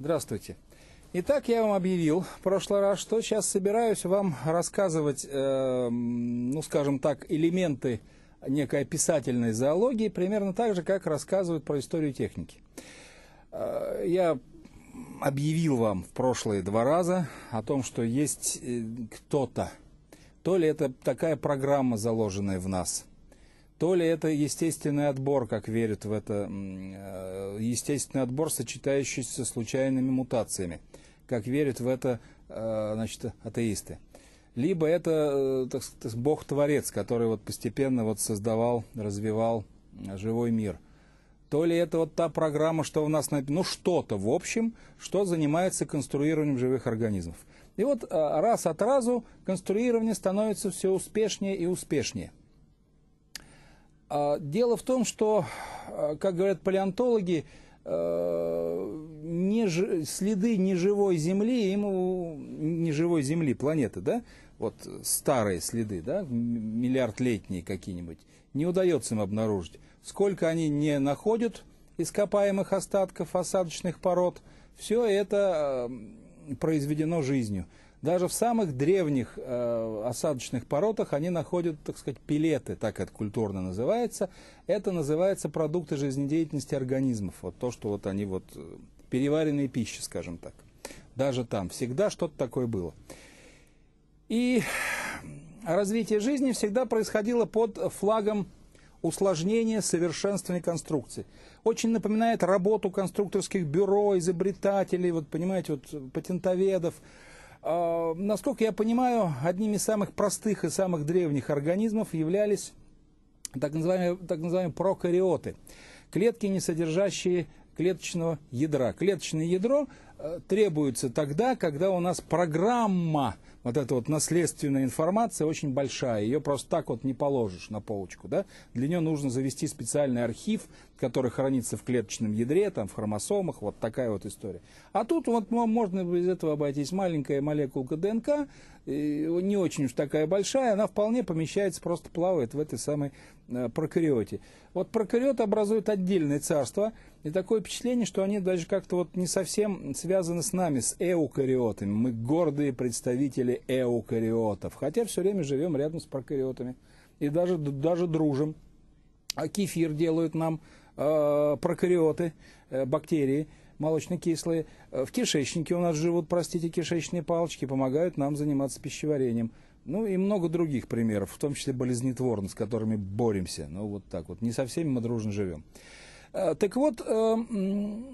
Здравствуйте. Итак, я вам объявил в прошлый раз, что сейчас собираюсь вам рассказывать, э, ну скажем так, элементы некой писательной зоологии, примерно так же, как рассказывают про историю техники. Э, я объявил вам в прошлые два раза о том, что есть э, кто-то, то ли это такая программа, заложенная в нас – то ли это естественный отбор, как верят в это, э, естественный отбор, сочетающийся с случайными мутациями, как верят в это э, значит, атеисты. Либо это э, так сказать, Бог-творец, который вот постепенно вот создавал, развивал живой мир. То ли это вот та программа, что у нас, ну что-то в общем, что занимается конструированием живых организмов. И вот раз от разу конструирование становится все успешнее и успешнее. А, дело в том, что, а, как говорят палеонтологи, э, следы неживой Земли, ему неживой Земли, планеты, да, вот старые следы, да, миллиардлетние какие-нибудь, не удается им обнаружить. Сколько они не находят ископаемых остатков осадочных пород, все это э, произведено жизнью. Даже в самых древних э, осадочных породах они находят, так сказать, пилеты, так это культурно называется. Это называется продукты жизнедеятельности организмов. Вот то, что вот они вот э, переваренные пищи, скажем так. Даже там всегда что-то такое было. И развитие жизни всегда происходило под флагом усложнения, совершенствования конструкции. Очень напоминает работу конструкторских бюро, изобретателей, вот понимаете, вот патентоведов. А, насколько я понимаю, одними из самых простых и самых древних организмов являлись так называемые, так называемые прокариоты. Клетки, не содержащие клеточного ядра. Клеточное ядро э, требуется тогда, когда у нас программа – вот эта вот наследственная информация очень большая, ее просто так вот не положишь на полочку, да? Для нее нужно завести специальный архив, который хранится в клеточном ядре, там, в хромосомах, вот такая вот история. А тут вот можно без этого обойтись. Маленькая молекулка ДНК, не очень уж такая большая, она вполне помещается, просто плавает в этой самой э, прокариоте. Вот прокариот образует отдельное царство – и такое впечатление, что они даже как-то вот не совсем связаны с нами, с эукариотами. Мы гордые представители эукариотов, хотя все время живем рядом с прокариотами и даже, даже дружим. А кефир делают нам э, прокариоты, э, бактерии молочно-кислые. Э, в кишечнике у нас живут, простите, кишечные палочки, помогают нам заниматься пищеварением. Ну и много других примеров, в том числе болезнетворных, с которыми боремся. Ну вот так вот, не со всеми мы дружно живем. Э, так вот, э,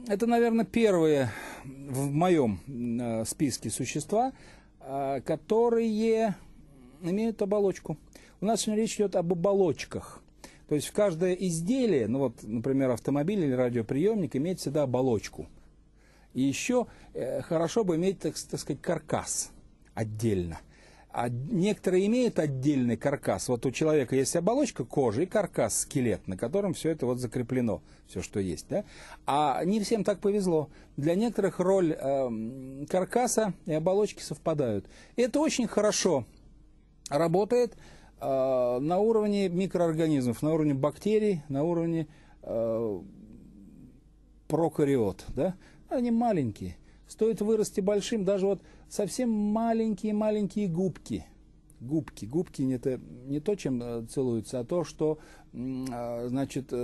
это, наверное, первые в моем э, списке существа, которые имеют оболочку. У нас сегодня речь идет об оболочках. То есть в каждое изделие, ну вот, например, автомобиль или радиоприемник имеет всегда оболочку. И еще хорошо бы иметь, так, так сказать, каркас отдельно. А некоторые имеют отдельный каркас. Вот у человека есть оболочка кожи и каркас, скелет, на котором все это вот закреплено, все, что есть. Да? А не всем так повезло. Для некоторых роль э, каркаса и оболочки совпадают. это очень хорошо работает э, на уровне микроорганизмов, на уровне бактерий, на уровне э, прокариот. Да? Они маленькие стоит вырасти большим, даже вот совсем маленькие-маленькие губки. Губки. Губки не то, не то, чем э, целуются, а то, что а, значит, э,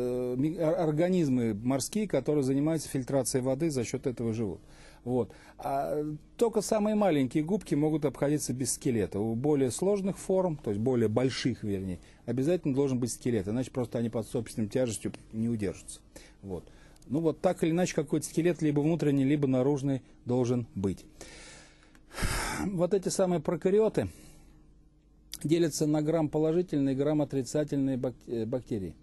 а, организмы морские, которые занимаются фильтрацией воды, за счет этого живут. Вот. А только самые маленькие губки могут обходиться без скелета. У более сложных форм, то есть более больших, вернее, обязательно должен быть скелет, иначе просто они под собственной тяжестью не удержатся. Вот. Ну вот так или иначе какой-то скелет, либо внутренний, либо наружный должен быть. Вот эти самые прокариоты делятся на грамм положительные, грамм отрицательные э, бактерии.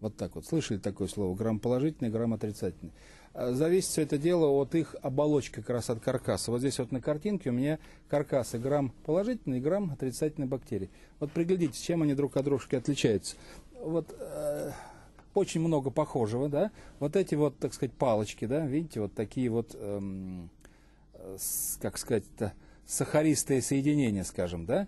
Вот так вот. Слышали такое слово? Грамм положительный, грамм отрицательный. А, зависит все это дело от их оболочки, как раз от каркаса. Вот здесь вот на картинке у меня каркасы грамм положительный, грамм отрицательной бактерии. Вот приглядитесь, чем они друг от дружки отличаются. Вот э, очень много похожего, да. Вот эти вот, так сказать, палочки, да, видите, вот такие вот, эм, как сказать-то, сахаристые соединения, скажем, да.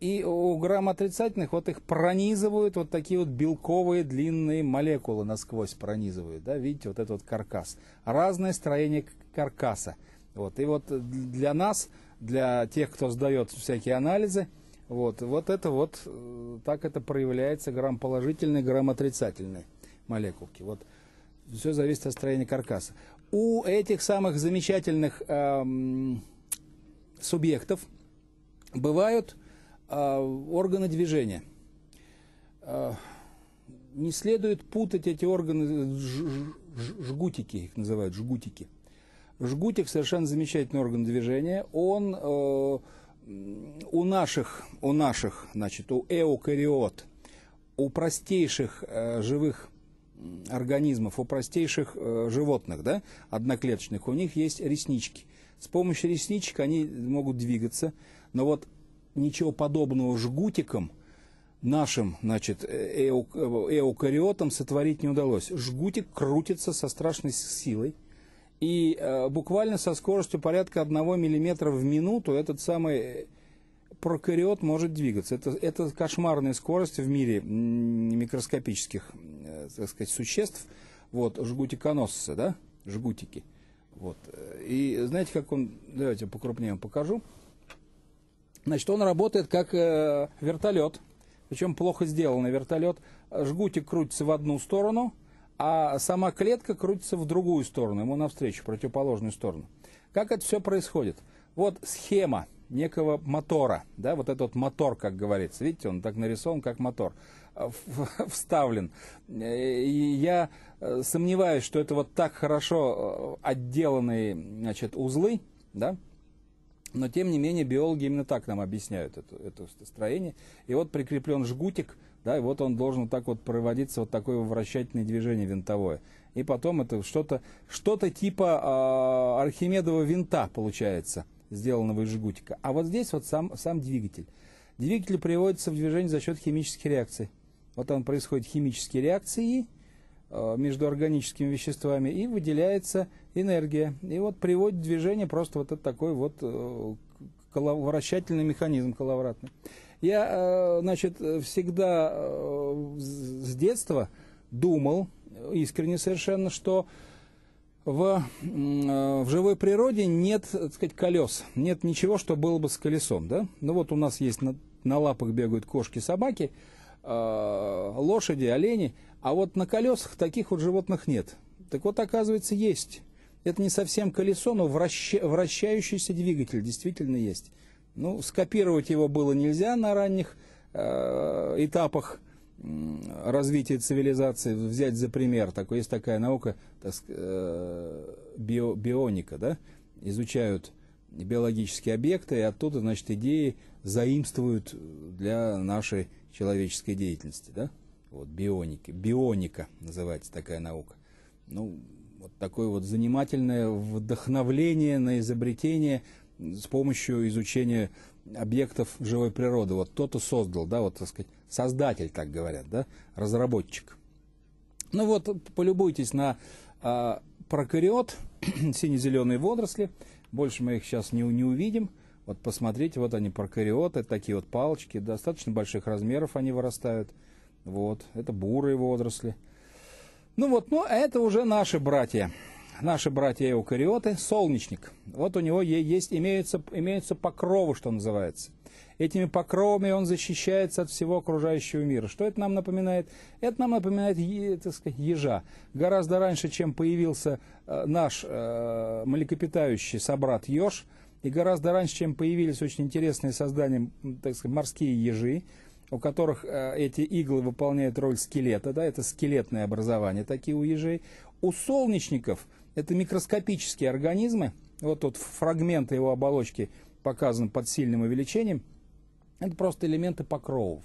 И у грамм отрицательных вот их пронизывают вот такие вот белковые длинные молекулы насквозь пронизывают, да, видите, вот этот вот каркас. Разное строение каркаса. Вот. И вот для нас, для тех, кто сдает всякие анализы, вот, вот это вот, э, так это проявляется грамм положительный, грамм отрицательный молекулки. Вот все зависит от строения каркаса. У этих самых замечательных эм, субъектов бывают э, органы движения. Э, не следует путать эти органы, ж, ж, жгутики их называют, жгутики. Жгутик совершенно замечательный орган движения. Он э, у наших, у наших, значит, у эукариот, у простейших э, живых организмов, у простейших э, животных, да, одноклеточных, у них есть реснички. С помощью ресничек они могут двигаться, но вот ничего подобного жгутиком нашим, значит, э, э, эукариотам сотворить не удалось. Жгутик крутится со страшной силой, и буквально со скоростью порядка 1 мм в минуту этот самый прокариот может двигаться. Это, это кошмарная скорость в мире микроскопических, э, так сказать, существ. Вот, жгутиконосцы, да, жгутики. Вот. И знаете, как он, давайте покрупнее вам покажу. Значит, он работает как э, вертолет, причем плохо сделанный вертолет. Жгутик крутится в одну сторону, а сама клетка крутится в другую сторону, ему навстречу, противоположную сторону. Как это все происходит? Вот схема некого мотора, да, вот этот мотор, как говорится, видите, он так нарисован, как мотор, э, вставлен. Э, и я э, сомневаюсь, что это вот так хорошо отделанные, значит, узлы, да, но тем не менее биологи именно так нам объясняют это, это строение. И вот прикреплен жгутик, да, и вот он должен вот так вот проводиться, вот такое вращательное движение винтовое. И потом это что-то что типа э, Архимедова винта получается – сделанного из жгутика. А вот здесь вот сам, сам двигатель. Двигатель приводится в движение за счет химических реакций. Вот он происходит химические реакции э, между органическими веществами, и выделяется энергия. И вот приводит в движение просто вот этот такой вот э, вращательный механизм коловратный. Я, э, значит, всегда э, с детства думал, э, искренне совершенно, что в, э, в живой природе нет, так сказать, колес, нет ничего, что было бы с колесом, да? Ну вот у нас есть на, на лапах бегают кошки, собаки, э, лошади, олени, а вот на колесах таких вот животных нет. Так вот, оказывается, есть. Это не совсем колесо, но враща, вращающийся двигатель действительно есть. Ну, скопировать его было нельзя на ранних э, этапах развитие цивилизации взять за пример. такой есть такая наука, так, э, био, бионика, да? Изучают биологические объекты, и оттуда, значит, идеи заимствуют для нашей человеческой деятельности, да? Вот, бионики. Бионика называется такая наука. Ну, вот такое вот занимательное вдохновление на изобретение с помощью изучения объектов живой природы. Вот кто-то создал, да, вот, так сказать, создатель, так говорят, да, разработчик. Ну вот, полюбуйтесь на э, прокариот, сине-зеленые водоросли. Больше мы их сейчас не, не увидим. Вот посмотрите, вот они прокариоты, такие вот палочки, достаточно больших размеров они вырастают. Вот, это бурые водоросли. Ну вот, ну а это уже наши братья наши братья эукариоты, солнечник. Вот у него есть, имеются, имеются покровы, что называется. Этими покровами он защищается от всего окружающего мира. Что это нам напоминает? Это нам напоминает так сказать, ежа. Гораздо раньше, чем появился э, наш э, млекопитающий собрат еж, и гораздо раньше, чем появились очень интересные создания, так сказать, морские ежи, у которых э, эти иглы выполняют роль скелета, да, это скелетное образование, такие у ежей. У солнечников это микроскопические организмы. Вот тут фрагменты его оболочки показаны под сильным увеличением. Это просто элементы покровов.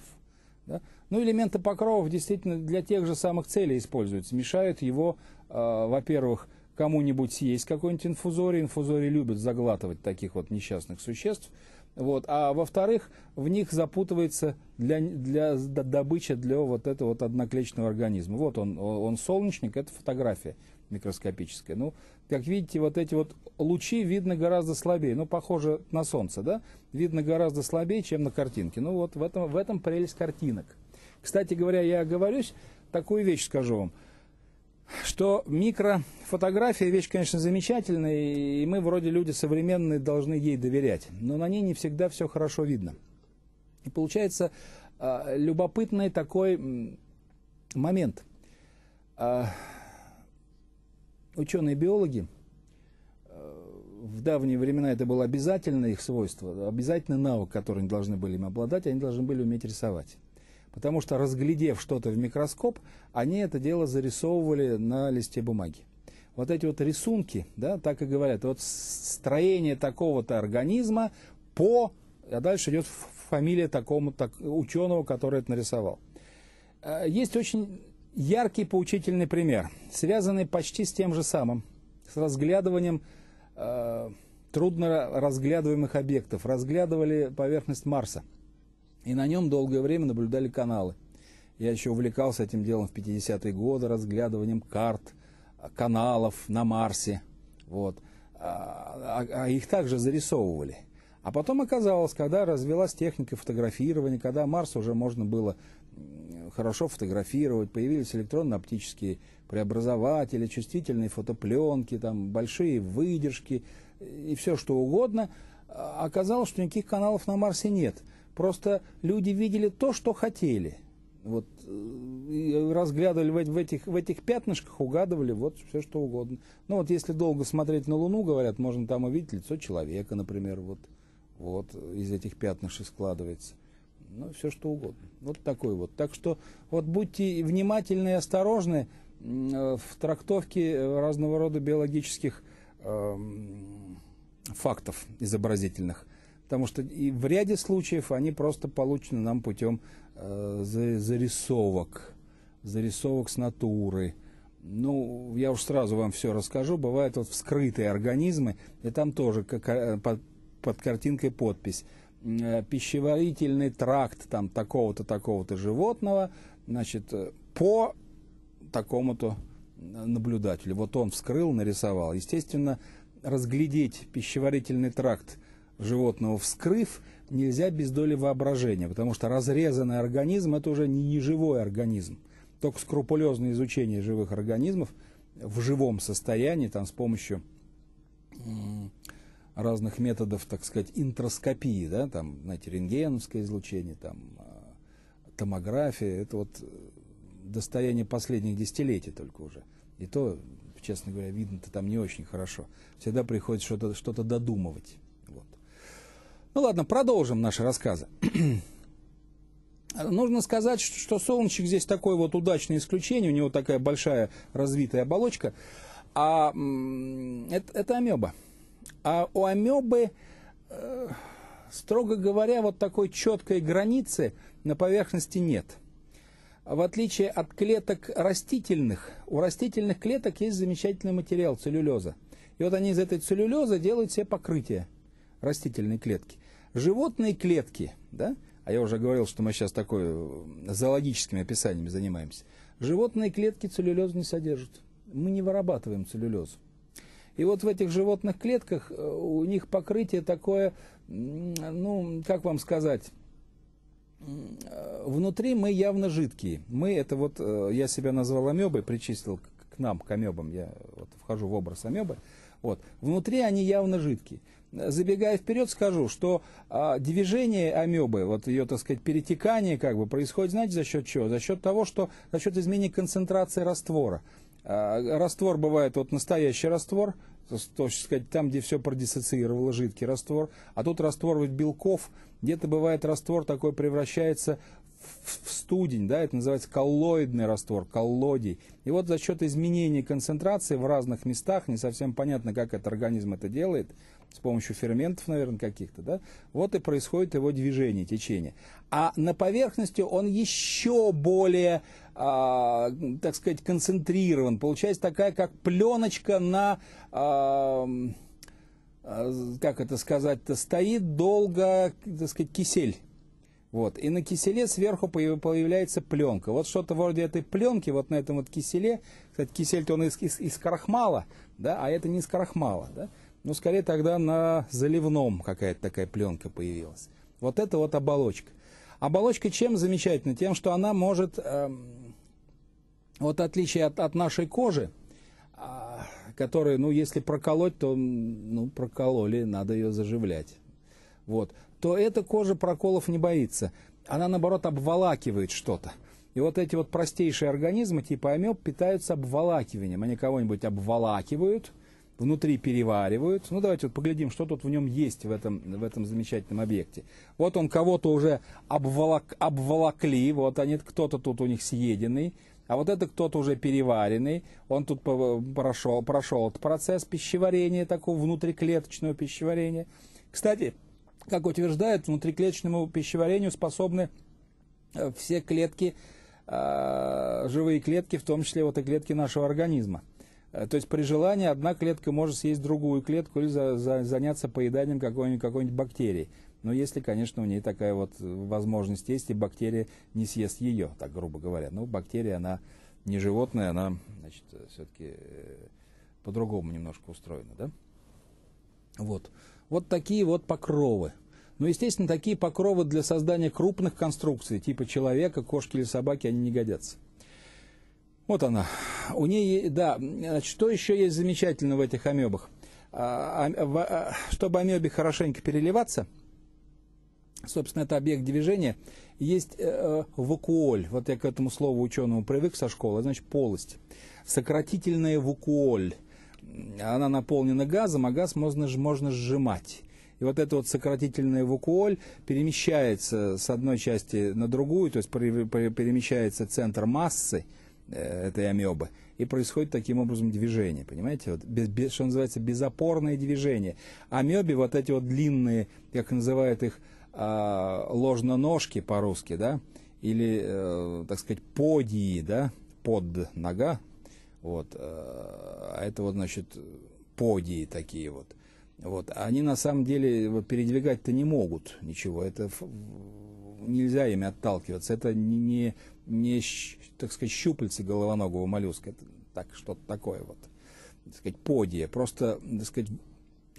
Да? Ну, элементы покровов действительно для тех же самых целей используются. Мешают его, э, во-первых, кому-нибудь съесть какой-нибудь инфузорий. Инфузории любят заглатывать таких вот несчастных существ. Вот. А во-вторых, в них запутывается для, для, добыча для вот этого вот одноклеточного организма. Вот он, он солнечник, это фотография микроскопическое. Ну, как видите, вот эти вот лучи видны гораздо слабее. Ну, похоже на солнце, да? Видно гораздо слабее, чем на картинке. Ну, вот в этом, в этом прелесть картинок. Кстати говоря, я оговорюсь, такую вещь скажу вам, что микрофотография вещь, конечно, замечательная, и мы вроде люди современные должны ей доверять, но на ней не всегда все хорошо видно. И получается а, любопытный такой момент а, – ученые-биологи, э, в давние времена это было обязательное их свойство, обязательно навык, который они должны были им обладать, они должны были уметь рисовать. Потому что, разглядев что-то в микроскоп, они это дело зарисовывали на листе бумаги. Вот эти вот рисунки, да, так и говорят, вот строение такого-то организма по, а дальше идет фамилия такому так, ученого, который это нарисовал. Э, есть очень Яркий поучительный пример, связанный почти с тем же самым, с разглядыванием э, трудно разглядываемых объектов. Разглядывали поверхность Марса, и на нем долгое время наблюдали каналы. Я еще увлекался этим делом в 50-е годы, разглядыванием карт, э, каналов на Марсе. Вот. А, а, а их также зарисовывали – а потом оказалось, когда развелась техника фотографирования, когда Марс уже можно было хорошо фотографировать, появились электронно-оптические преобразователи, чувствительные фотопленки, там, большие выдержки и все что угодно, а оказалось, что никаких каналов на Марсе нет. Просто люди видели то, что хотели. Вот, э, разглядывали в, этих, в этих пятнышках, угадывали вот все что угодно. Ну вот если долго смотреть на Луну, говорят, можно там увидеть лицо человека, например, вот. Вот из этих пятнышек складывается. Ну, все что угодно. Вот такой вот. Так что вот будьте внимательны и осторожны э, в трактовке э, разного рода биологических э, фактов изобразительных. Потому что и в ряде случаев они просто получены нам путем э, зарисовок, зарисовок с натуры. Ну, я уж сразу вам все расскажу. Бывают вот вскрытые организмы, и там тоже как, э, под картинкой подпись э, пищеварительный тракт там такого-то, такого-то животного, значит, э, по такому-то наблюдателю. Вот он вскрыл, нарисовал. Естественно, разглядеть пищеварительный тракт животного вскрыв нельзя без доли воображения, потому что разрезанный организм – это уже не живой организм. Только скрупулезное изучение живых организмов в живом состоянии, там, с помощью разных методов, так сказать, интроскопии, да, там, знаете, рентгеновское излучение, там, а, томография, это вот э, достояние последних десятилетий только уже. И то, честно говоря, видно-то там не очень хорошо. Всегда приходится что-то что додумывать. Вот. Ну ладно, продолжим наши рассказы. Нужно сказать, что солнечник здесь такое вот удачное исключение, у него такая большая развитая оболочка, а это, это амеба. А у амебы, э, строго говоря, вот такой четкой границы на поверхности нет. В отличие от клеток растительных, у растительных клеток есть замечательный материал – целлюлеза. И вот они из этой целлюлезы делают все покрытие растительной клетки. Животные клетки, да, а я уже говорил, что мы сейчас такой э, зоологическими описаниями занимаемся, животные клетки целлюлезу не содержат. Мы не вырабатываем целлюлезу. И вот в этих животных клетках э, у них покрытие такое, ну, как вам сказать, э, внутри мы явно жидкие. Мы это вот, э, я себя назвал амебой, причислил к нам, к амебам, я вот вхожу в образ амебы. Вот. Внутри они явно жидкие. Забегая вперед, скажу, что а, движение амебы, вот ее, так сказать, перетекание как бы происходит, знаете, за счет чего? За счет того, что за счет изменения концентрации раствора. А, раствор бывает вот настоящий раствор, то есть сказать, там, где все продиссоциировало, жидкий раствор. А тут раствор белков, где-то бывает раствор такой превращается в студень, да, это называется коллоидный раствор, коллодий. И вот за счет изменения концентрации в разных местах, не совсем понятно, как этот организм это делает, с помощью ферментов, наверное, каких-то, да, вот и происходит его движение, течение. А на поверхности он еще более а, так сказать, концентрирован. Получается такая, как пленочка на... А, а, как это сказать-то, стоит долго, так сказать, кисель. Вот. И на киселе сверху появляется пленка. Вот что-то вроде этой пленки, вот на этом вот киселе. Кстати, кисель-то он из, из, из крахмала, да, а это не из крахмала, да. Ну, скорее тогда на заливном какая-то такая пленка появилась. Вот это вот оболочка. Оболочка чем замечательна? Тем, что она может... Эм, вот отличие от, от нашей кожи, а, которая, ну, если проколоть, то, ну, прокололи, надо ее заживлять. Вот. То эта кожа проколов не боится. Она, наоборот, обволакивает что-то. И вот эти вот простейшие организмы, типа амеб, питаются обволакиванием. Они кого-нибудь обволакивают, внутри переваривают. Ну, давайте вот поглядим, что тут в нем есть, в этом, в этом замечательном объекте. Вот он кого-то уже обволок, обволокли, вот они, кто-то тут у них съеденный, а вот это кто-то уже переваренный, он тут прошел, прошел этот процесс пищеварения, такого внутриклеточного пищеварения. Кстати, как утверждают, внутриклеточному пищеварению способны э, все клетки, э, живые клетки, в том числе вот и клетки нашего организма. Э, то есть при желании одна клетка может съесть другую клетку или заняться поеданием какой-нибудь какой бактерии. Но ну, если, конечно, у нее такая вот э, возможность есть, и бактерия не съест ее, так грубо говоря. Но ну, бактерия, она не животное, она, значит, э, все-таки э, по-другому немножко устроена, да? Вот. Вот такие вот покровы. Но, ну, естественно, такие покровы для создания крупных конструкций, типа человека, кошки или собаки, они не годятся. Вот она. У нее, да, значит, что еще есть замечательно в этих амебах? А, а, а, чтобы амебе хорошенько переливаться – собственно, это объект движения, есть э, э, вакуоль. Вот я к этому слову ученому привык со школы, значит, полость. Сократительная вакуоль. Она наполнена газом, а газ можно, можно сжимать. И вот эта вот сократительная вакуоль перемещается с одной части на другую, то есть перемещается центр массы э, этой амебы, и происходит таким образом движение, понимаете, вот без, без, что называется безопорное движение. Амебе вот эти вот длинные, как называют их а, ложноножки по-русски, да, или, э, так сказать, подии, да, под нога, вот, э, а это вот, значит, подии такие вот. Вот, они на самом деле передвигать-то не могут ничего, это нельзя ими отталкиваться, это не, не, так сказать, щупальцы головоногого моллюска, это так, что-то такое вот, так сказать, подия, просто, так сказать,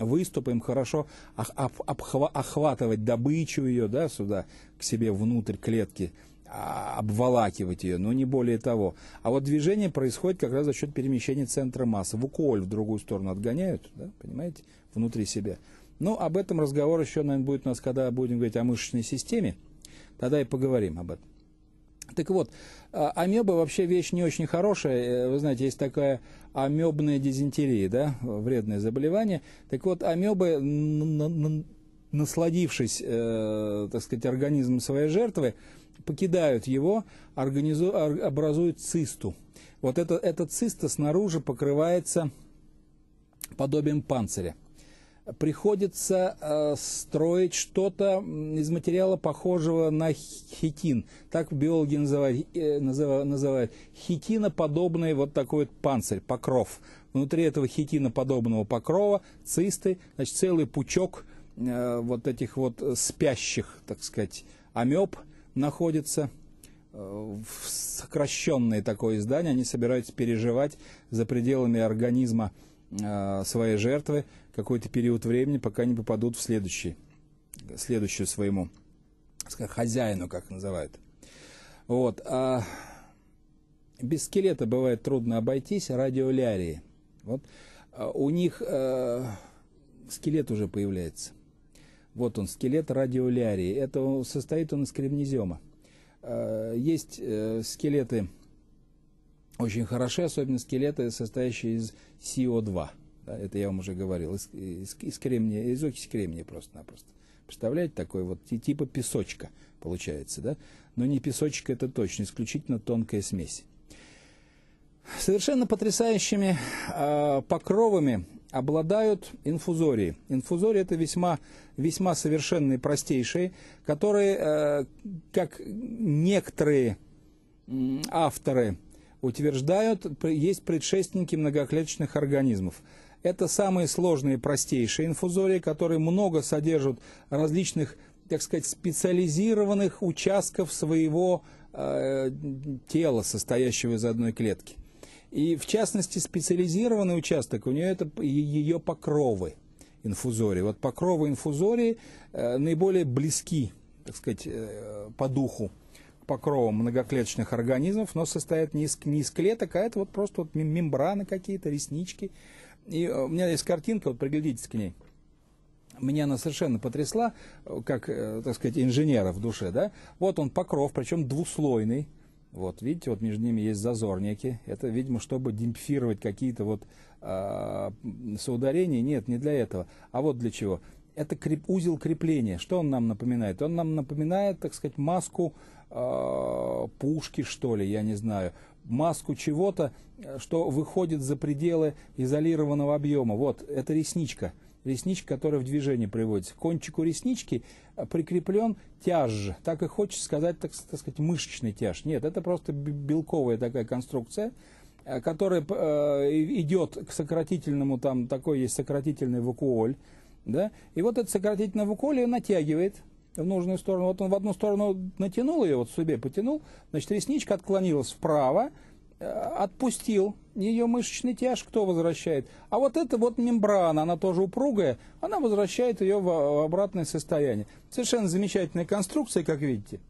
выступаем, хорошо охватывать добычу ее, да, сюда, к себе внутрь клетки, а, обволакивать ее, но не более того. А вот движение происходит как раз за счет перемещения центра массы. В уколь в другую сторону отгоняют, да, понимаете, внутри себя. Но ну, об этом разговор еще, наверное, будет у нас, когда будем говорить о мышечной системе. Тогда и поговорим об этом. Так вот, а, амеба вообще вещь не очень хорошая. Э, вы знаете, есть такая амебная дизентерия, да, вредное заболевание. Так вот, амебы, насладившись, э, так сказать, организмом своей жертвы, покидают его, организу... образуют цисту. Вот это, эта циста снаружи покрывается подобием панциря приходится э, строить что-то из материала, похожего на хитин. Так биологи называют, э, называют хитиноподобный вот такой вот панцирь, покров. Внутри этого хитиноподобного покрова цисты, значит, целый пучок э, вот этих вот спящих, так сказать, амеб находится э, в сокращенное такое издание, они собираются переживать за пределами организма э, своей жертвы, какой-то период времени, пока не попадут в следующий, следующую своему хозяину, как называют. Вот. А без скелета бывает трудно обойтись, радиолярии. Вот. А у них э, скелет уже появляется. Вот он, скелет радиолярии. Это состоит он из кремнезема. Э, есть э, скелеты очень хороши, особенно скелеты, состоящие из СИО2. Да, это я вам уже говорил. Из, из, из кремния, из окись кремния просто-напросто. Представляете, такой вот типа песочка получается, да? Но не песочек это точно, исключительно тонкая смесь. Совершенно потрясающими э, покровами обладают инфузории. Инфузории это весьма, весьма совершенные, простейшие, которые, э, как некоторые авторы утверждают, есть предшественники многоклеточных организмов. Это самые сложные, простейшие инфузории, которые много содержат различных, так сказать, специализированных участков своего э, тела, состоящего из одной клетки. И в частности, специализированный участок у нее это ее покровы инфузории. Вот покровы инфузории э, наиболее близки, так сказать, э, по духу покровом многоклеточных организмов, но состоят не из, не из клеток, а это вот просто вот мембраны какие-то, реснички, и э, у меня есть картинка, вот приглядитесь к ней. Меня она совершенно потрясла, э, как, э, так сказать, инженера в душе, да. Вот он покров, причем двуслойный. Вот, видите, вот между ними есть зазорники. Это, видимо, чтобы демпфировать какие-то вот э, соударения. Нет, не для этого. А вот для чего. Это креп, узел крепления. Что он нам напоминает? Он нам напоминает, так сказать, маску э, пушки, что ли, я не знаю маску чего-то, э, что выходит за пределы изолированного объема. Вот, это ресничка. Ресничка, которая в движении приводится. К кончику реснички э, прикреплен тяж. Так и хочется сказать, так, так сказать, мышечный тяж. Нет, это просто белковая такая конструкция, э, которая э, идет к сократительному, там такой есть сократительный вакуоль. Да? И вот этот сократительный вакуоль ее натягивает, в нужную сторону. Вот он в одну сторону натянул ее, вот себе потянул, значит, ресничка отклонилась вправо, э, отпустил, ее мышечный тяж кто возвращает? А вот эта вот мембрана, она тоже упругая, она возвращает ее в обратное состояние. Совершенно замечательная конструкция, как видите.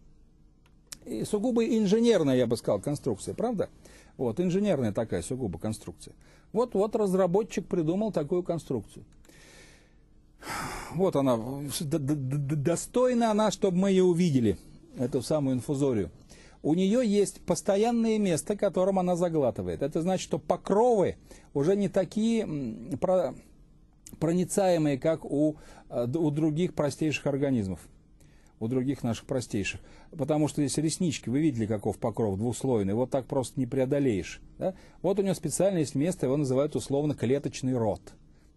И сугубо инженерная, я бы сказал, конструкция, правда? Вот, инженерная такая сугубо конструкция. Вот-вот разработчик придумал такую конструкцию. Вот она, достойна она, чтобы мы ее увидели, эту самую инфузорию. У нее есть постоянное место, которым она заглатывает. Это значит, что покровы уже не такие проницаемые, как у, э, у других простейших организмов у других наших простейших. Потому что здесь реснички, вы видели, каков покров двуслойный, вот так просто не преодолеешь. Да? Вот у нее специальное есть место, его называют условно клеточный рот.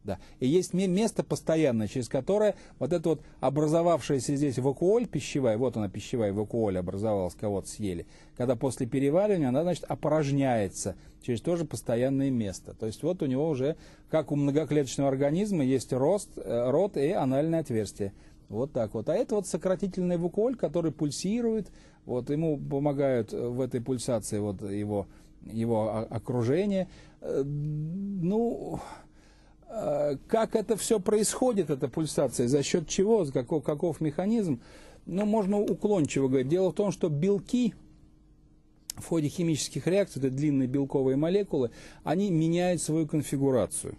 Да. И есть место постоянное, через которое вот эта вот образовавшаяся здесь вакуоль пищевая, вот она пищевая вакуоль образовалась, кого-то съели, когда после переваривания она, значит, опорожняется через тоже постоянное место. То есть вот у него уже, как у многоклеточного организма, есть рост, э, рот и анальное отверстие. Вот так вот. А это вот сократительный вакуоль, который пульсирует, вот ему помогают в этой пульсации вот его, его окружение. Э, ну, Э, как это все происходит, эта пульсация, за счет чего, каков, каков механизм, ну, можно уклончиво говорить. Дело в том, что белки в ходе химических реакций, это длинные белковые молекулы, они меняют свою конфигурацию.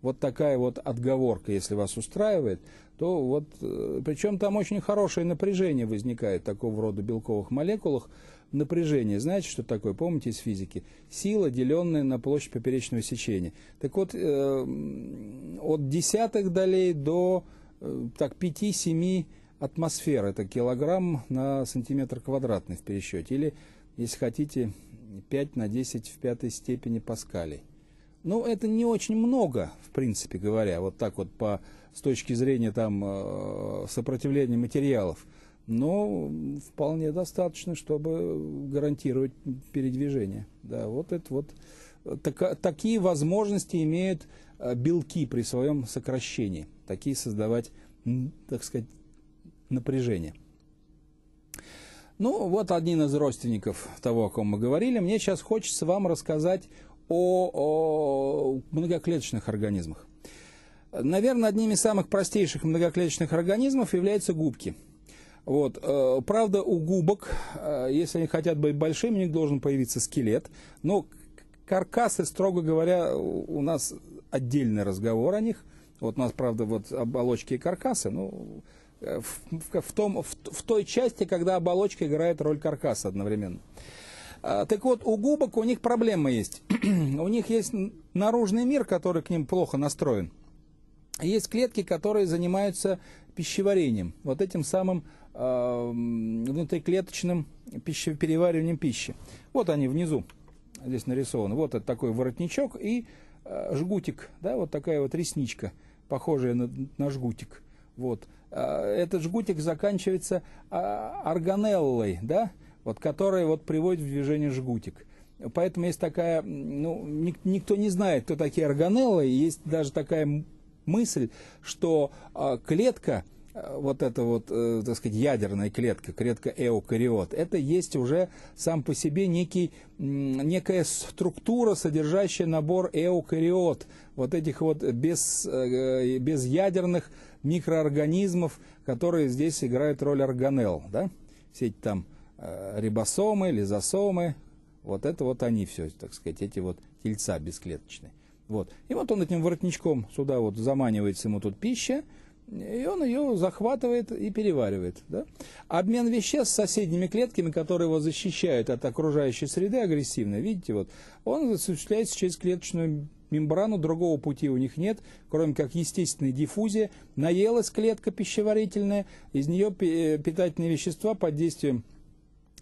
Вот такая вот отговорка, если вас устраивает, то вот, э, причем там очень хорошее напряжение возникает такого рода белковых молекулах, напряжение. Знаете, что такое? Помните из физики? Сила, деленная на площадь поперечного сечения. Так вот, э, от десятых долей до э, так, 5-7 атмосфер. Это килограмм на сантиметр квадратный в пересчете. Или, если хотите, 5 на 10 в пятой степени паскалей. Ну, это не очень много, в принципе говоря, вот так вот по, с точки зрения там, э, сопротивления материалов – но вполне достаточно, чтобы гарантировать передвижение. Да, вот это вот так, такие возможности имеют э, белки при своем сокращении, такие создавать, так сказать, напряжение. Ну, вот один из родственников того, о ком мы говорили. Мне сейчас хочется вам рассказать о, о многоклеточных организмах. Наверное, одними из самых простейших многоклеточных организмов являются губки – вот. Э, правда, у губок, э, если они хотят быть большими, у них должен появиться скелет. Но каркасы, строго говоря, у нас отдельный разговор о них. Вот у нас, правда, вот оболочки и каркасы, ну, э, в, в, том, в, в той части, когда оболочка играет роль каркаса одновременно. А, так вот, у губок у них проблема есть. у них есть наружный мир, который к ним плохо настроен. Есть клетки, которые занимаются пищеварением, вот этим самым э, внутриклеточным пище, перевариванием пищи. Вот они внизу, здесь нарисованы. Вот это такой воротничок и э, жгутик, да, вот такая вот ресничка, похожая на, на жгутик. Вот. А, этот жгутик заканчивается органеллой, да, вот, которая вот приводит в движение жгутик. Поэтому есть такая, ну, никто не знает, кто такие органеллы, есть даже такая мысль, что а, клетка э, вот эта вот, э, так сказать, ядерная клетка, клетка эукариот, это есть уже сам по себе некий, некая структура, содержащая набор эукариот, вот этих вот без, э, безъядерных микроорганизмов, которые здесь играют роль органелл, да? Все эти там рибосомы, лизосомы, вот это вот они все, так сказать, эти вот тельца бесклеточные. Вот. И вот он этим воротничком сюда вот заманивается ему тут пища, и он ее захватывает и переваривает. Да? Обмен веществ с соседними клетками, которые его защищают от окружающей среды агрессивной, видите, вот, он осуществляется через клеточную мембрану, другого пути у них нет, кроме как естественной диффузии. Наелась клетка пищеварительная, из нее э, питательные вещества под действием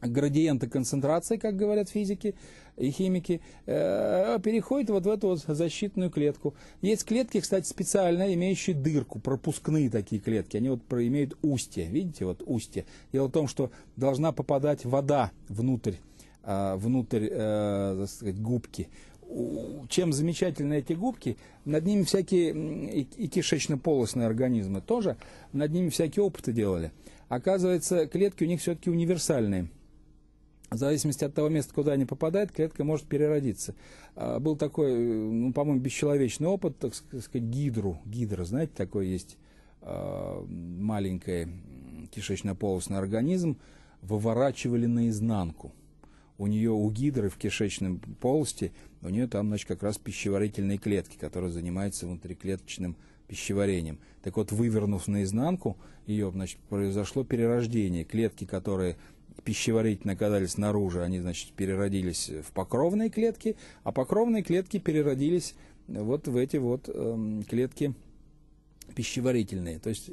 градиенты концентрации, как говорят физики и химики, э, переходит вот в эту вот защитную клетку. Есть клетки, кстати, специально имеющие дырку, пропускные такие клетки. Они вот имеют устье, видите, вот устье. Дело в том, что должна попадать вода внутрь, э, внутрь э, так сказать, губки чем замечательны эти губки, над ними всякие и кишечно-полостные организмы тоже, над ними всякие опыты делали. Оказывается, клетки у них все-таки универсальные в зависимости от того места, куда они попадают, клетка может переродиться. А, был такой, ну, по-моему, бесчеловечный опыт, так сказать, гидру. Гидра, знаете, такой есть а, маленький кишечно-полостный организм, выворачивали наизнанку. У нее, у гидры в кишечном полости, у нее там, значит, как раз пищеварительные клетки, которые занимаются внутриклеточным пищеварением. Так вот, вывернув наизнанку ее, значит, произошло перерождение. Клетки, которые пищеварительные оказались наружу, они, значит, переродились в покровные клетки, а покровные клетки переродились вот в эти вот э, клетки пищеварительные. То есть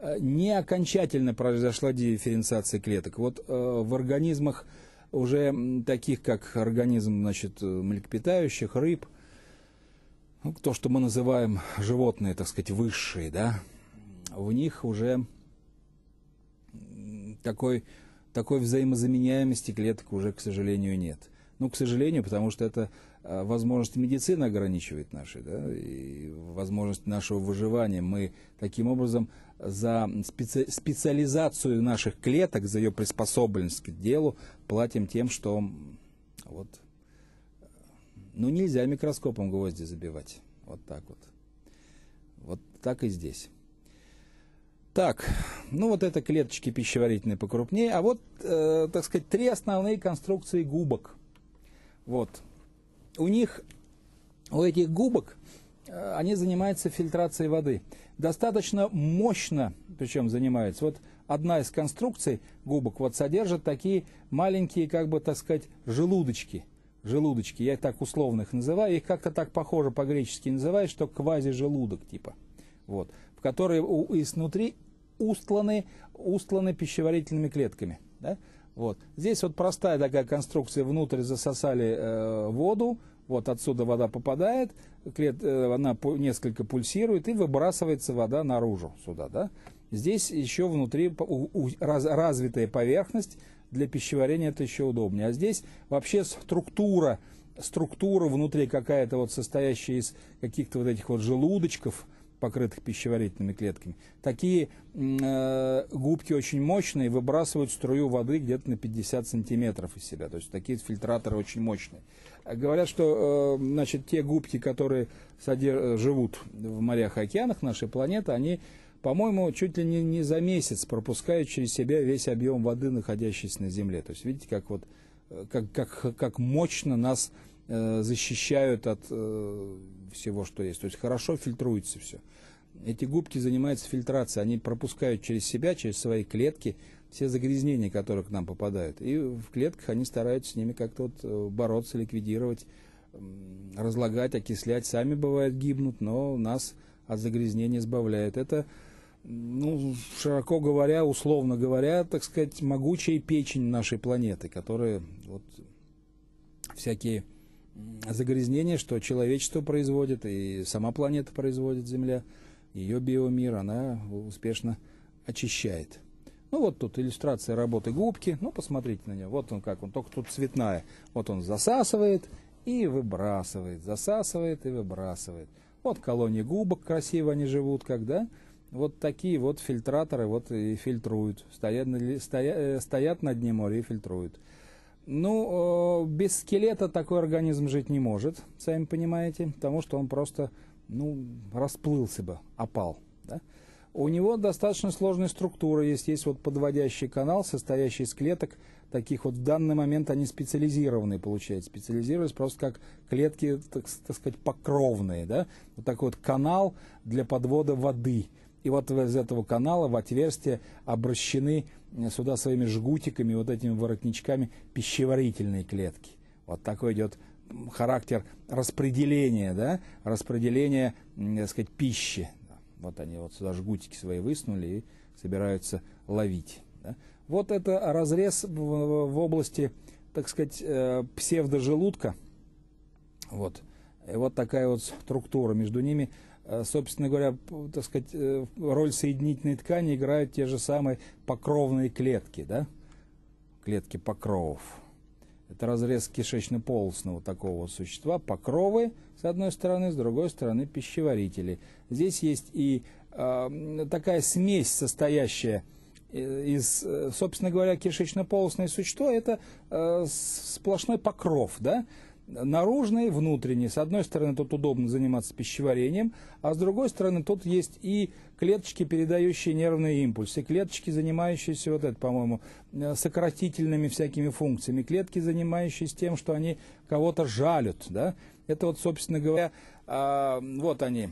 э, не окончательно произошла дифференциация клеток. Вот э, в организмах уже таких, как организм значит, млекопитающих, рыб, ну, то, что мы называем животные, так сказать, высшие, да, в них уже такой такой взаимозаменяемости клеток уже, к сожалению, нет. Ну, к сожалению, потому что это а, возможность медицины ограничивает наши, да, и возможность нашего выживания. Мы таким образом за специ специализацию наших клеток, за ее приспособленность к делу платим тем, что вот, ну, нельзя микроскопом гвозди забивать. Вот так вот. Вот так и здесь. Так, ну вот это клеточки пищеварительные покрупнее, а вот, э, так сказать, три основные конструкции губок. Вот. У них, у этих губок, э, они занимаются фильтрацией воды. Достаточно мощно, причем занимаются. Вот одна из конструкций губок вот содержит такие маленькие, как бы, так сказать, желудочки. Желудочки, я их так условно их называю, их как-то так похоже по-гречески называют, что квази-желудок типа. Вот, в которые изнутри устланы, устланы пищеварительными клетками. Да? Вот. Здесь вот простая такая конструкция, внутрь засосали э, воду, вот отсюда вода попадает, клет, э, она по, несколько пульсирует и выбрасывается вода наружу сюда, да. Здесь еще внутри у, у, раз, развитая поверхность, для пищеварения это еще удобнее. А здесь вообще структура, структура внутри какая-то вот состоящая из каких-то вот этих вот желудочков – покрытых пищеварительными клетками. Такие э, губки очень мощные, выбрасывают струю воды где-то на 50 сантиметров из себя. То есть такие фильтраторы очень мощные. А говорят, что э, значит, те губки, которые содерж... Э, живут в морях и океанах нашей планеты, они, по-моему, чуть ли не, не за месяц пропускают через себя весь объем воды, находящийся на Земле. То есть видите, как, вот, э, как, как, как мощно нас э, защищают от всего, что есть. То есть хорошо фильтруется все. Эти губки занимаются фильтрацией, они пропускают через себя, через свои клетки все загрязнения, которые к нам попадают. И в клетках они стараются с ними как-то вот э, бороться, ликвидировать, разлагать, окислять. Сами бывают гибнут, но нас от загрязнения избавляет. Это, ну, широко говоря, условно говоря, так сказать, могучая печень нашей планеты, которая вот всякие загрязнение, что человечество производит, и сама планета производит Земля, ее биомир, она успешно очищает. Ну вот тут иллюстрация работы губки, ну посмотрите на нее, вот он как, он только тут цветная, вот он засасывает и выбрасывает, засасывает и выбрасывает. Вот колонии губок красиво они живут, когда вот такие вот фильтраторы вот и фильтруют, стоят, стоя, э, стоят на дне а моря и фильтруют. Ну, без скелета такой организм жить не может, сами понимаете, потому что он просто, ну, расплылся бы, опал. Да? У него достаточно сложная структура есть. Есть вот подводящий канал, состоящий из клеток. Таких вот в данный момент они специализированные, получается. Специализируются просто как клетки, так, так сказать, покровные. Да? Вот такой вот канал для подвода воды – и вот из этого канала в отверстие обращены э, сюда своими жгутиками, вот этими воротничками пищеварительные клетки. Вот такой идет характер распределения, да, распределения, так сказать, пищи. Вот они вот сюда жгутики свои высунули и собираются ловить. Да. Вот это разрез в, в области, так сказать, э, псевдожелудка. Вот. И вот такая вот структура между ними Э, собственно говоря, так сказать, э, роль соединительной ткани играют те же самые покровные клетки, да? Клетки покровов. Это разрез кишечно-полостного такого существа. Покровы, с одной стороны, с другой стороны, пищеварители. Здесь есть и э, такая смесь, состоящая э, из, собственно говоря, кишечно-полостное существо – это э, сплошной покров, да? наружный, внутренний. С одной стороны, тут удобно заниматься пищеварением, а с другой стороны, тут есть и клеточки, передающие нервный импульс, и клеточки, занимающиеся вот это, по-моему, э, сократительными всякими функциями, клетки, занимающиеся тем, что они кого-то жалят, да. Это вот, собственно говоря, а, вот они,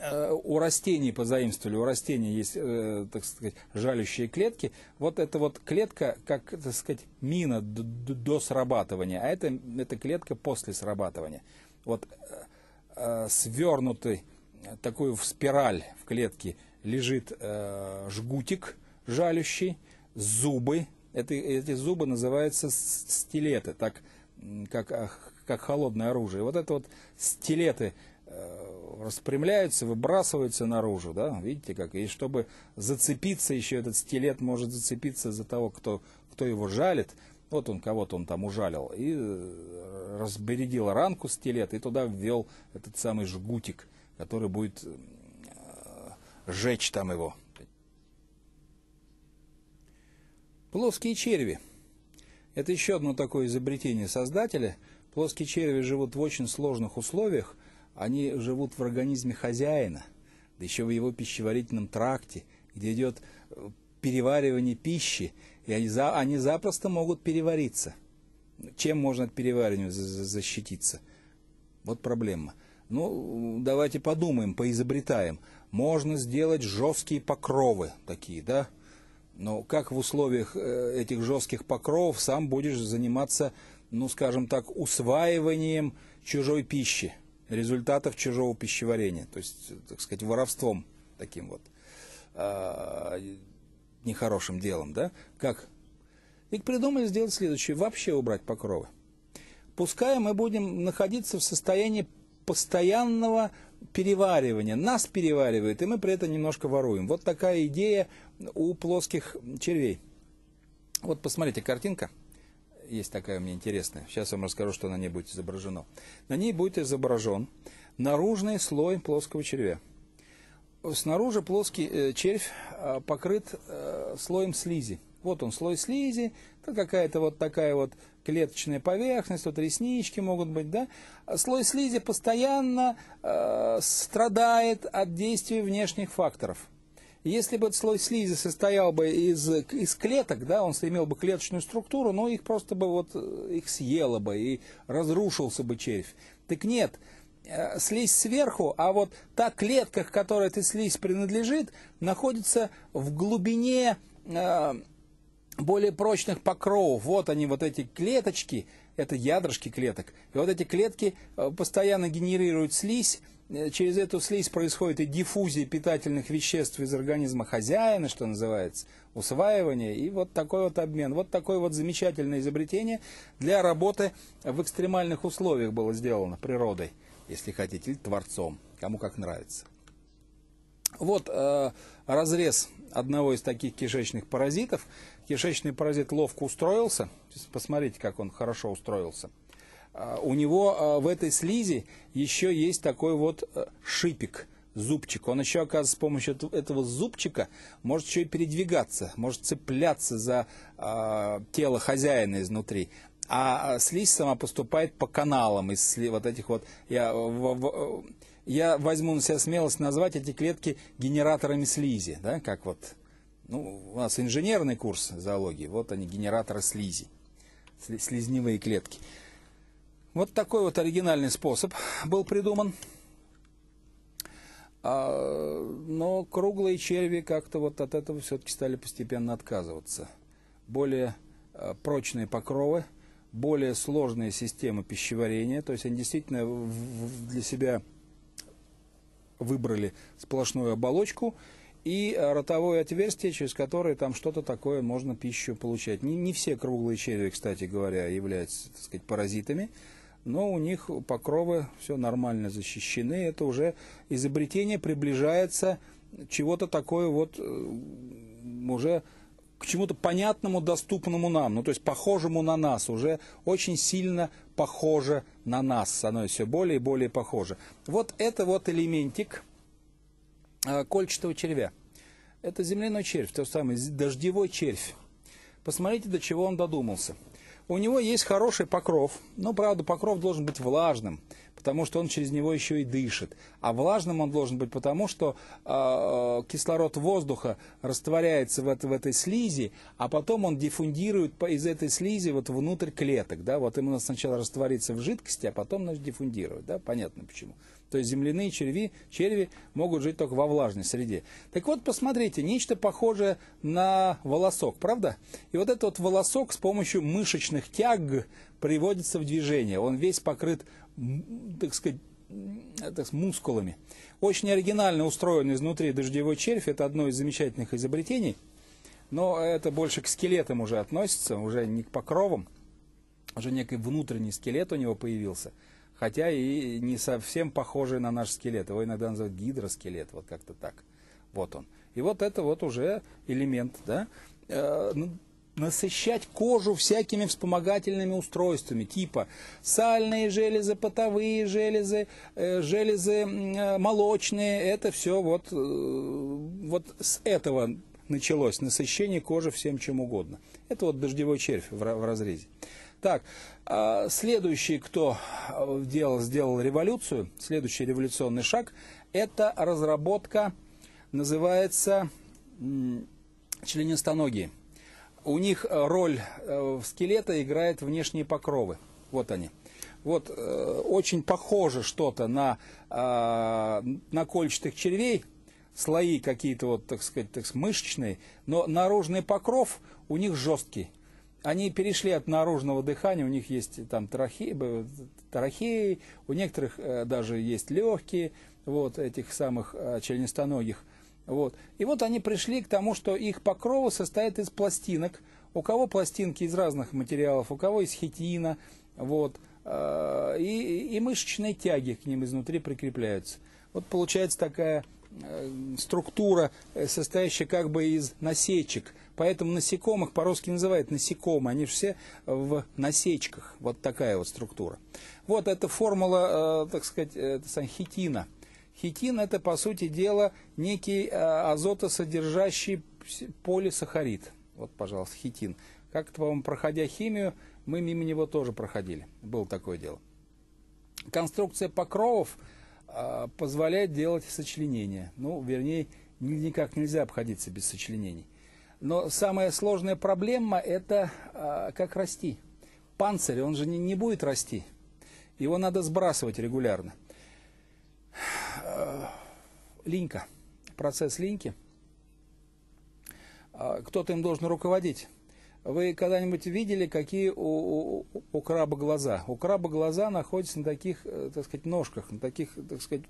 Э, у растений позаимствовали, у растений есть, э, так сказать, жалющие клетки. Вот эта вот клетка, как, так сказать, мина до срабатывания, а это, это клетка после срабатывания. Вот э, свернутый такую в спираль в клетке лежит жгутик жалющий, зубы. Это, эти зубы называются стилеты, так как, как холодное оружие. Вот это вот стилеты Э, распрямляются, выбрасываются наружу, да, видите как, и чтобы зацепиться еще, этот стилет может зацепиться за того, кто, кто его жалит, вот он кого-то он там ужалил, и э, разбередил ранку стилет, и туда ввел этот самый жгутик, который будет э, жечь там его. Плоские черви. Это еще одно такое изобретение создателя. Плоские черви живут в очень сложных условиях – они живут в организме хозяина, да еще в его пищеварительном тракте, где идет э, переваривание пищи, и они, за, они запросто могут перевариться. Чем можно от переваривания защититься? Вот проблема. Ну, давайте подумаем, поизобретаем. Можно сделать жесткие покровы такие, да? Но как в условиях э, этих жестких покровов сам будешь заниматься, ну, скажем так, усваиванием чужой пищи? результатов чужого пищеварения, то есть, так сказать, воровством таким вот э, нехорошим делом, да? Как? И придумали сделать следующее, вообще убрать покровы. Пускай мы будем находиться в состоянии постоянного переваривания. Нас переваривает, и мы при этом немножко воруем. Вот такая идея у плоских червей. Вот посмотрите, картинка есть такая у меня интересная. Сейчас я вам расскажу, что на ней будет изображено. На ней будет изображен наружный слой плоского червя. Снаружи плоский э, червь э, покрыт э, слоем слизи. Вот он, слой слизи, то какая-то вот такая вот клеточная поверхность, тут реснички могут быть, да. Слой слизи постоянно э, страдает от действия внешних факторов – если бы этот слой слизи состоял бы из, из клеток, да, он имел бы клеточную структуру, но их просто бы вот, э, их съело бы и разрушился бы червь. Так нет, э, слизь сверху, а вот та клетка, к которой эта слизь принадлежит, находится в глубине э, более прочных покровов. Вот они, вот эти клеточки, это ядрышки клеток. И вот эти клетки э, постоянно генерируют слизь, Э, через эту слизь происходит и диффузия питательных веществ из организма хозяина, что называется, усваивание, и вот такой вот обмен. Вот такое вот замечательное изобретение для работы в экстремальных условиях было сделано природой, если хотите, или творцом, кому как нравится. Вот э, разрез одного из таких кишечных паразитов. Кишечный паразит ловко устроился. Посмотрите, как он хорошо устроился. А, у него а, в этой слизи еще есть такой вот э, шипик, зубчик. Он еще, оказывается, с помощью этого зубчика может еще и передвигаться, может цепляться за а, тело хозяина изнутри. А слизь сама поступает по каналам из вот этих вот... Я, э, э, я возьму на себя смелость назвать эти клетки генераторами слизи, да, как вот... Ну, у нас инженерный курс зоологии, вот они, генераторы слизи, слизневые клетки. Вот такой вот оригинальный способ был придуман. А, но круглые черви как-то вот от этого все-таки стали постепенно отказываться. Более а, прочные покровы, более сложные системы пищеварения, то есть они действительно для себя выбрали сплошную оболочку и ротовое отверстие, через которое там что-то такое можно пищу получать. Не, не все круглые черви, кстати говоря, являются, так сказать, паразитами но у них покровы все нормально защищены. Это уже изобретение приближается чего-то такое вот э, уже к чему-то понятному, доступному нам, ну то есть похожему на нас, уже очень сильно похоже на нас, становится все более и более похоже. Вот это вот элементик э, кольчатого червя. Это земляной червь, тот самый дождевой червь. Посмотрите, до чего он додумался – у него есть хороший покров, но, правда, покров должен быть влажным, потому что он через него еще и дышит. А влажным он должен быть потому, что э, кислород воздуха растворяется в, это, в этой слизи, а потом он диффундирует по, из этой слизи вот внутрь клеток. Да? Вот именно сначала растворится в жидкости, а потом значит, диффундирует. Да? Понятно почему. То есть земляные черви, черви могут жить только во влажной среде. Так вот, посмотрите, нечто похожее на волосок, правда? И вот этот вот волосок с помощью мышечных тяг приводится в движение. Он весь покрыт, так сказать, так, с мускулами. Очень оригинально устроен изнутри дождевой червь. Это одно из замечательных изобретений. Но это больше к скелетам уже относится, уже не к покровам. Уже некий внутренний скелет у него появился – хотя и не совсем похожий на наш скелет. Его иногда называют гидроскелет, вот как-то так. Вот он. И вот это вот уже элемент, да? Э, насыщать кожу всякими вспомогательными устройствами, типа сальные железы, потовые железы, э, железы э, молочные. Это все вот, вот с этого началось насыщение кожи всем чем угодно. Это вот дождевой червь в разрезе так. А, следующий, кто а, делал, сделал революцию, следующий революционный шаг, это разработка, называется членистоногие. У них э, роль э, скелета играет внешние покровы. Вот они. Вот э, очень похоже что-то на, а, на кольчатых червей, слои какие-то вот, так сказать, так, мышечные, но наружный покров у них жесткий они перешли от наружного дыхания, у них есть там трахеи, трахеи у некоторых э, даже есть легкие, вот этих самых э, членистоногих. Вот. И вот они пришли к тому, что их покровы состоят из пластинок. У кого пластинки из разных материалов, у кого из хитина, вот, э, и, и мышечные тяги к ним изнутри прикрепляются. Вот получается такая структура, состоящая как бы из насечек – Поэтому насекомых по-русски называют насекомые, они все в насечках. Вот такая вот структура. Вот эта формула, э, так сказать, э, это сам хитина. Хитин это, по сути дела, некий э, азотосодержащий полисахарид. Вот, пожалуйста, хитин. Как-то, по-моему, проходя химию, мы мимо него тоже проходили. Было такое дело. Конструкция покровов позволяет делать сочленения. Ну, вернее, никак нельзя обходиться без сочленений. Но самая сложная проблема – это э, как расти. Панцирь, он же не, не будет расти. Его надо сбрасывать регулярно. Э, линька, процесс линьки. Э, кто-то им должен руководить. Вы когда-нибудь видели, какие у, у, у краба глаза? У краба глаза находятся на таких, э, так сказать, ножках, на таких, так сказать,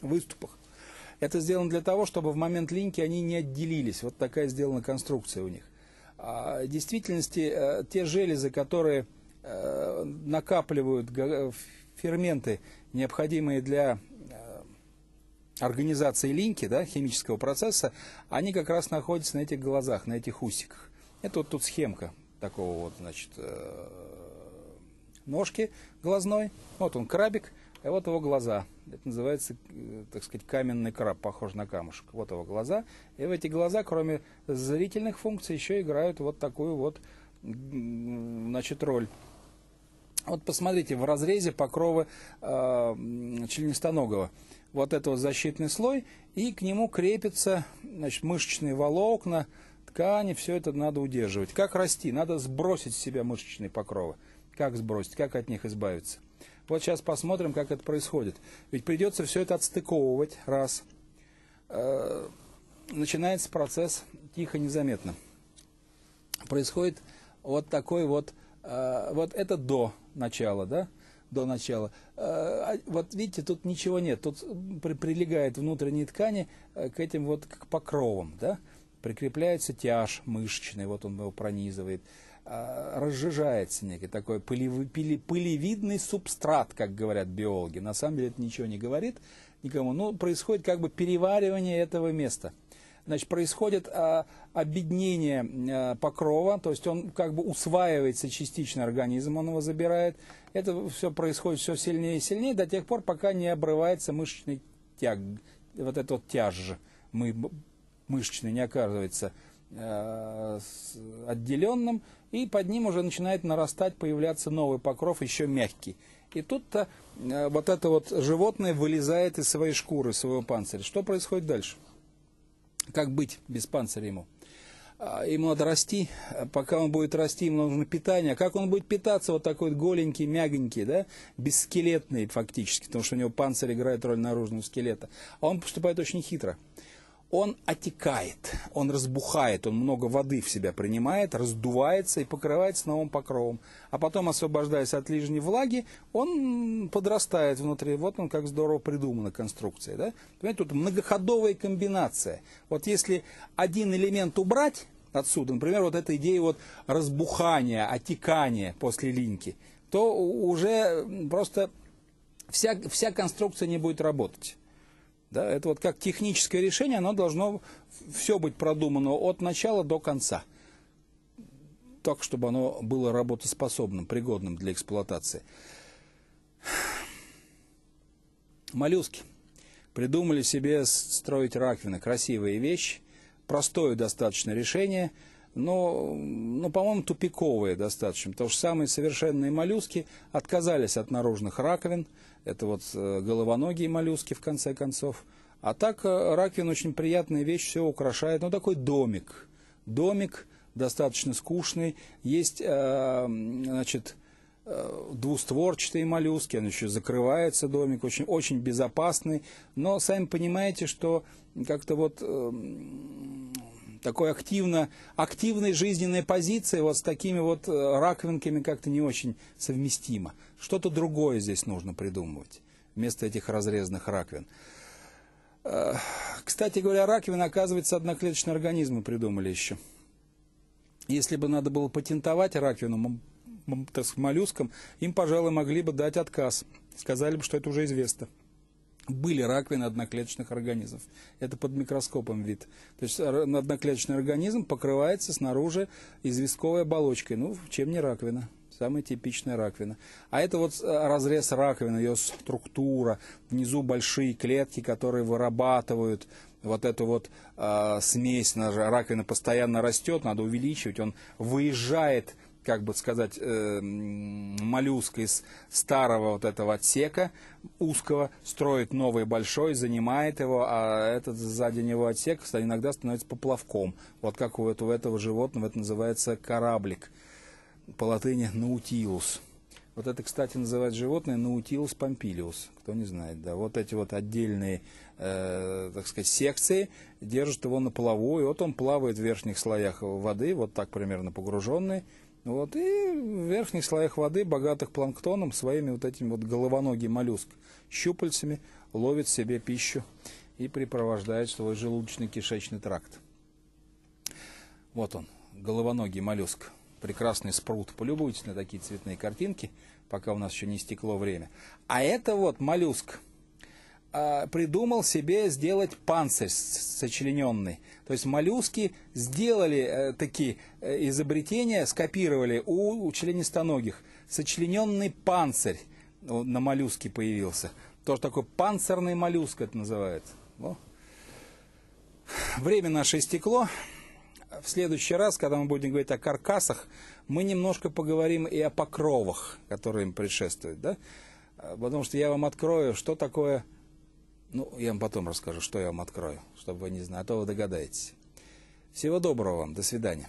выступах. Это сделано для того, чтобы в момент линьки они не отделились. Вот такая сделана конструкция у них. А в действительности э, те железы, которые э, накапливают э, ферменты, необходимые для организации линьки, да, химического процесса, они как раз находятся на этих глазах, на этих усиках. Это вот тут схемка такого вот, значит, ножки глазной. Вот он крабик. И а вот его глаза. Это называется, э, так сказать, каменный краб, похож на камушек. Вот его глаза. И в эти глаза, кроме зрительных функций, еще играют вот такую вот значит, роль. Вот посмотрите, в разрезе покровы э, членистоногого вот этот вот защитный слой, и к нему крепятся значит, мышечные волокна, ткани, все это надо удерживать. Как расти? Надо сбросить с себя мышечные покровы. Как сбросить? Как от них избавиться? Вот сейчас посмотрим, как это происходит. Ведь придется все это отстыковывать, раз. Э, начинается процесс тихо, незаметно. Происходит вот такой вот, э, вот это до начала, да? до начала. Э, а вот видите, тут ничего нет, тут прилегает внутренние ткани к этим вот к покровам, да? прикрепляется тяж мышечный, вот он его пронизывает. А, разжижается некий такой пылевидный субстрат, как говорят биологи. На самом деле это ничего не говорит никому. Но ну, происходит как бы переваривание этого места. Значит, происходит а, обеднение а, покрова, то есть он как бы усваивается частично организм, он его забирает. Это все происходит все сильнее и сильнее до тех пор, пока не обрывается мышечный тяг, вот этот вот тяж мы, мышечный не оказывается Э, отделенным, и под ним уже начинает нарастать, появляться новый покров, еще мягкий. И тут-то э, вот это вот животное вылезает из своей шкуры, своего панциря. Что происходит дальше? Как быть без панциря ему? А, ему надо расти, а, пока он будет расти, ему нужно питание. А как он будет питаться вот такой вот голенький, мягенький да, бесскелетный фактически, потому что у него панцирь играет роль наружного скелета. А он поступает очень хитро он отекает, он разбухает, он много воды в себя принимает, раздувается и покрывается новым покровом. А потом, освобождаясь от лишней влаги, он подрастает внутри. Вот он как здорово придумана конструкция. Да? Понимаете, тут многоходовая комбинация. Вот если один элемент убрать отсюда, например, вот эта идея вот разбухания, отекания после линьки, то уже просто вся, вся конструкция не будет работать. Да, это вот как техническое решение, оно должно все быть продумано от начала до конца. Так, чтобы оно было работоспособным, пригодным для эксплуатации. Моллюски придумали себе строить раковины. красивые вещи, простое достаточно решение – но, но ну, по-моему, тупиковые достаточно, потому что самые совершенные моллюски отказались от наружных раковин, это вот э, головоногие моллюски, в конце концов. А так э, раковин очень приятная вещь, все украшает, ну, такой домик, домик достаточно скучный, есть, э, значит, двустворчатые моллюски, он еще закрывается, домик очень, очень безопасный, но сами понимаете, что как-то вот такой активно, активной жизненной позиции вот с такими вот э, раковинками как-то не очень совместимо. Что-то другое здесь нужно придумывать вместо этих разрезанных раковин. Э, кстати говоря, раковины, оказывается, одноклеточные организмы придумали еще. Если бы надо было патентовать раковину моллюскам, им, пожалуй, могли бы дать отказ. Сказали бы, что это уже известно были раковины одноклеточных организмов. Это под микроскопом вид. То есть одноклеточный организм покрывается снаружи известковой оболочкой. Ну, чем не раковина? Самая типичная раковина. А это вот э, разрез раковины, ее структура. Внизу большие клетки, которые вырабатывают вот эту вот э, смесь. Раковина постоянно растет, надо увеличивать. Он выезжает как бы сказать, э, моллюск из старого вот этого отсека узкого, строит новый большой, занимает его, а этот сзади него отсек кстати иногда становится поплавком. Вот как у этого, у этого животного это называется кораблик. По латыни наутилус. Вот это, кстати, называют животное наутилус помпилиус. Кто не знает, да. Вот эти вот отдельные, э, так сказать, секции держат его на плаву, и вот он плавает в верхних слоях воды, вот так примерно погруженный, вот, и в верхних слоях воды, богатых планктоном, своими вот этими вот головоногий моллюск щупальцами ловит себе пищу и припровождает свой желудочно-кишечный тракт. Вот он, головоногий моллюск. Прекрасный спрут. Полюбуйтесь на такие цветные картинки, пока у нас еще не стекло время. А это вот моллюск а, придумал себе сделать панцирь сочлененный – то есть моллюски сделали э, такие э, изобретения, скопировали у, у членистоногих. Сочлененный панцирь ну, на моллюске появился. Тоже такой панцирный моллюск это называется. Во. Время наше истекло. В следующий раз, когда мы будем говорить о каркасах, мы немножко поговорим и о покровах, которые им предшествуют. Да? Э, потому что я вам открою, что такое ну, я вам потом расскажу, что я вам открою, чтобы вы не знали, а то вы догадаетесь. Всего доброго вам, до свидания.